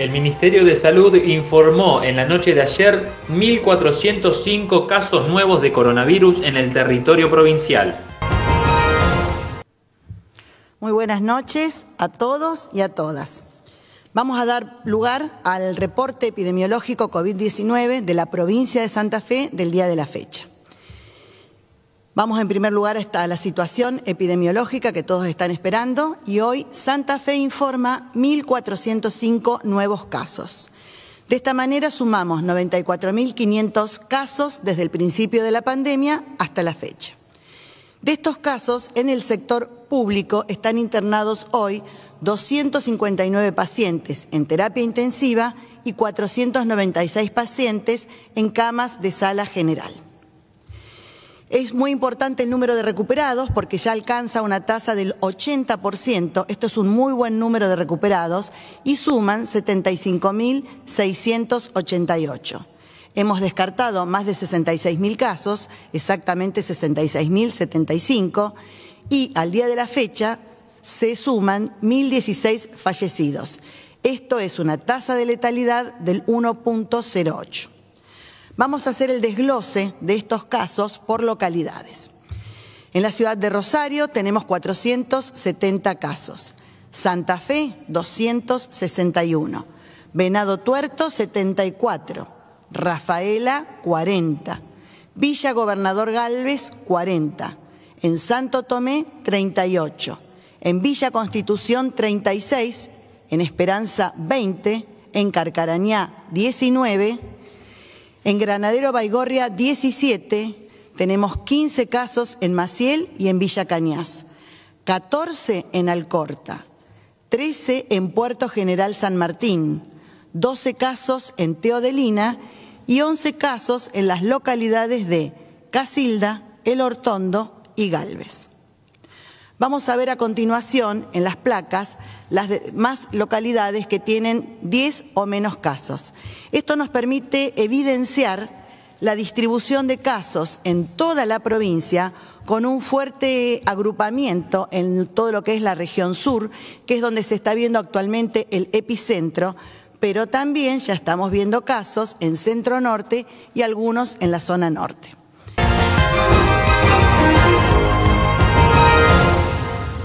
El Ministerio de Salud informó en la noche de ayer 1.405 casos nuevos de coronavirus en el territorio provincial. Muy buenas noches a todos y a todas. Vamos a dar lugar al reporte epidemiológico COVID-19 de la provincia de Santa Fe del día de la fecha. Vamos en primer lugar hasta la situación epidemiológica que todos están esperando y hoy Santa Fe informa 1.405 nuevos casos. De esta manera sumamos 94.500 casos desde el principio de la pandemia hasta la fecha. De estos casos, en el sector público están internados hoy 259 pacientes en terapia intensiva y 496 pacientes en camas de sala general. Es muy importante el número de recuperados porque ya alcanza una tasa del 80%, esto es un muy buen número de recuperados, y suman 75.688. Hemos descartado más de 66.000 casos, exactamente 66.075, y al día de la fecha se suman 1.016 fallecidos. Esto es una tasa de letalidad del 1.08. Vamos a hacer el desglose de estos casos por localidades. En la ciudad de Rosario tenemos 470 casos, Santa Fe 261, Venado Tuerto 74, Rafaela 40, Villa Gobernador Galvez 40, en Santo Tomé 38, en Villa Constitución 36, en Esperanza 20, en Carcarañá 19, en Granadero Baigorria, 17, tenemos 15 casos en Maciel y en Villa Cañas, 14 en Alcorta, 13 en Puerto General San Martín, 12 casos en Teodelina y 11 casos en las localidades de Casilda, El Hortondo y Galvez. Vamos a ver a continuación en las placas las más localidades que tienen 10 o menos casos. Esto nos permite evidenciar la distribución de casos en toda la provincia con un fuerte agrupamiento en todo lo que es la región sur, que es donde se está viendo actualmente el epicentro, pero también ya estamos viendo casos en centro norte y algunos en la zona norte.